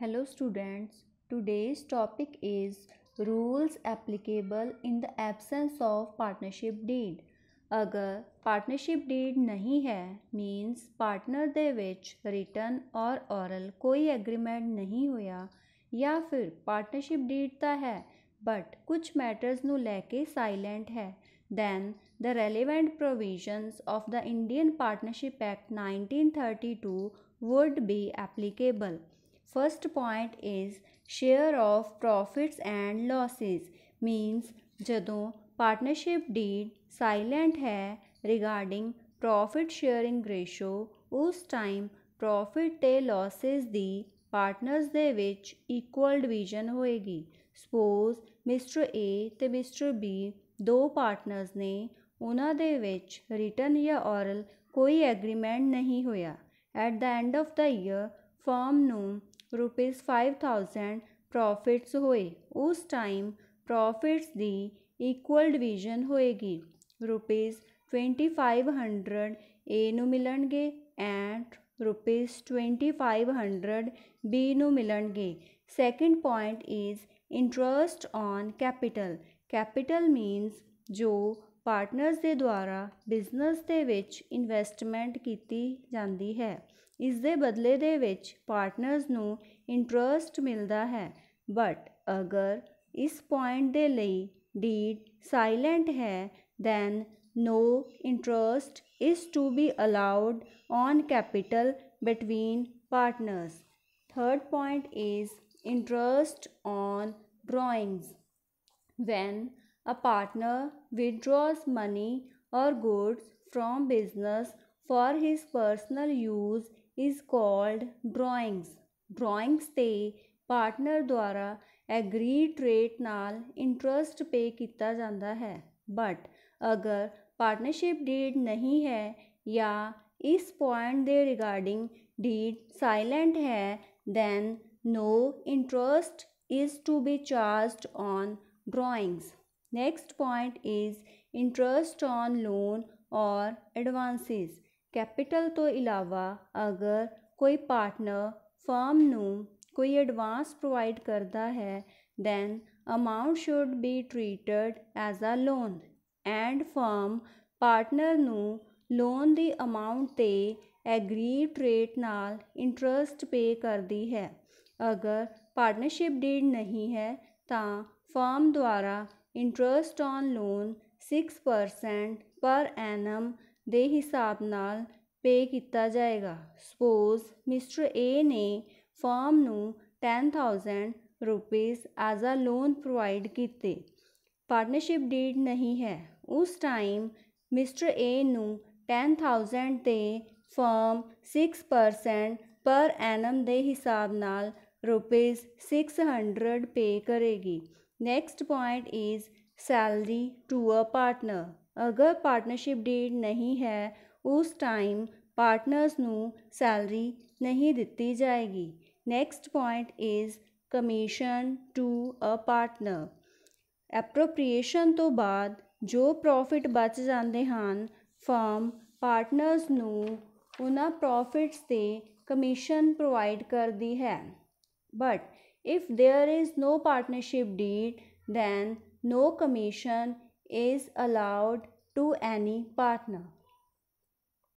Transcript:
Hello students today's topic is rules applicable in the absence of partnership deed अगर partnership deed नहीं है means partner दे विच written और ओरल कोई एग्रीमेंट नहीं हुआ या फिर पार्टनरशिप डीड तो है बट कुछ मैटर्स नू लेके साइलेंट है then the relevant provisions of the Indian Partnership Act nineteen thirty two would be applicable first point is share of profits and losses means ਜਦੋਂ ਪਾਰਟਨਰਸ਼ਿਪ ਡੀਡ ਸਾਇਲੈਂਟ ਹੈ regarding profit sharing ratio ਉਸ time profit ਤੇ losses ਦੀ partners ਦੇ ਵਿੱਚ equal division ਹੋਏਗੀ suppose mister A ਤੇ mister B ਦੋ ਪਾਰਟਨਰਸ ਨੇ ਉਹਨਾਂ ਦੇ ਵਿੱਚ ਰਿਟਨ ਜਾਂ ਔਰਲ ਕੋਈ ਐਗਰੀਮੈਂਟ ਨਹੀਂ ਹੋਇਆ at the end of the year firm ਨੂੰ ਰੁਪੀਸ 5000 ਪ੍ਰੋਫਿਟਸ ਹੋਏ ਉਸ ਟਾਈਮ ਪ੍ਰੋਫਿਟਸ ਦੀ ਇਕੁਅਲ ਡਿਵੀਜ਼ਨ ਹੋਏਗੀ ਰੁਪੀਸ 2500 A ਨੂੰ ਮਿਲਣਗੇ ਐਂਡ ਰੁਪੀਸ 2500 B ਨੂੰ ਮਿਲਣਗੇ second point is interest on capital capital means ਜੋ ਪਾਰਟਨਰਸ ਦੇ ਦੁਆਰਾ ਬਿਜ਼ਨਸ ਦੇ ਵਿੱਚ ਇਨਵੈਸਟਮੈਂਟ ਕੀਤੀ ਜਾਂਦੀ ਹੈ ਇਸ ਦੇ ਬਦਲੇ ਦੇ partners ਪਾਰਟਨਰਸ interest ਇੰਟਰਸਟ ਮਿਲਦਾ but ਬਟ ਅਗਰ ਇਸ ਪੁਆਇੰਟ ਦੇ ਲਈ ਡੀਡ ਸਾਇਲੈਂਟ ਹੈ then no interest is to be allowed on capital between partners third point is interest on drawings when a partner withdraws money or goods from business for his personal use is called drawings drawings ते partner द्वारा agree rate नाल interest pay किया जाता है but अगर partnership deed नहीं है या इस पॉइंट दे रिगार्डिंग डीड साइलेंट है then no interest is to be charge on drawings next point is interest on loan और एडवांसिस ਕੈਪੀਟਲ ਤੋਂ ਇਲਾਵਾ ਅਗਰ ਕੋਈ ਪਾਰਟਨਰ ਫਰਮ ਨੂੰ ਕੋਈ ਐਡਵਾਂਸ ਪ੍ਰੋਵਾਈਡ ਕਰਦਾ ਹੈ then amount should be treated as a loan and firm partner ਨੂੰ ਲੋਨ ਦੀ ਅਮਾਉਂਟ ਤੇ ਐਗਰੀਡ ਰੇਟ ਨਾਲ ਇੰਟਰਸਟ ਪੇ ਕਰਦੀ ਹੈ ਅਗਰ ਪਾਰਟਨਰਸ਼ਿਪ ਡੀਡ ਨਹੀਂ ਹੈ ਤਾਂ ਫਰਮ ਦੁਆਰਾ ਇੰਟਰਸਟ ਔਨ ਲੋਨ 6% ਪਰ ਐਨਮ ਦੇ ਹਿਸਾਬ ਨਾਲ ਪੇ ਕੀਤਾ ਜਾਏਗਾ ਸਪੋਜ਼ ਮਿਸਟਰ ਏ ਨੇ ਫਰਮ ਨੂੰ 10000 ਰੁਪਏ ਐਜ਼ ਅ ਲੋਨ ਪ੍ਰੋਵਾਈਡ ਕੀਤੇ ਪਾਰਟਨਰਸ਼ਿਪ ਡੀਡ ਨਹੀਂ ਹੈ ਉਸ ਟਾਈਮ ਮਿਸਟਰ ਏ ਨੂੰ 10000 'ਤੇ ਫਰਮ 6% ਪਰ ਐਨਮ ਦੇ ਹਿਸਾਬ ਨਾਲ ਰੁਪਏ 600 ਪੇ ਕਰੇਗੀ next point is salary to a partner ਅਗਰ ਪਾਰਟਨਰਸ਼ਿਪ ਡੀਡ ਨਹੀਂ ਹੈ ਉਸ ਟਾਈਮ ਪਾਰਟਨਰਸ ਨੂੰ ਸੈਲਰੀ ਨਹੀਂ ਦਿੱਤੀ ਜਾਏਗੀ next point is commission to a partner appropriation ਤੋਂ ਬਾਅਦ ਜੋ ਪ੍ਰੋਫਿਟ ਬਚ ਜਾਂਦੇ ਹਨ ਫਰਮ ਪਾਰਟਨਰਸ ਨੂੰ ਉਹਨਾਂ ਪ੍ਰੋਫਿਟਸ ਤੇ ਕਮਿਸ਼ਨ ਪ੍ਰੋਵਾਈਡ ਕਰਦੀ ਹੈ but if there is no partnership deed then no commission is allowed to any partner.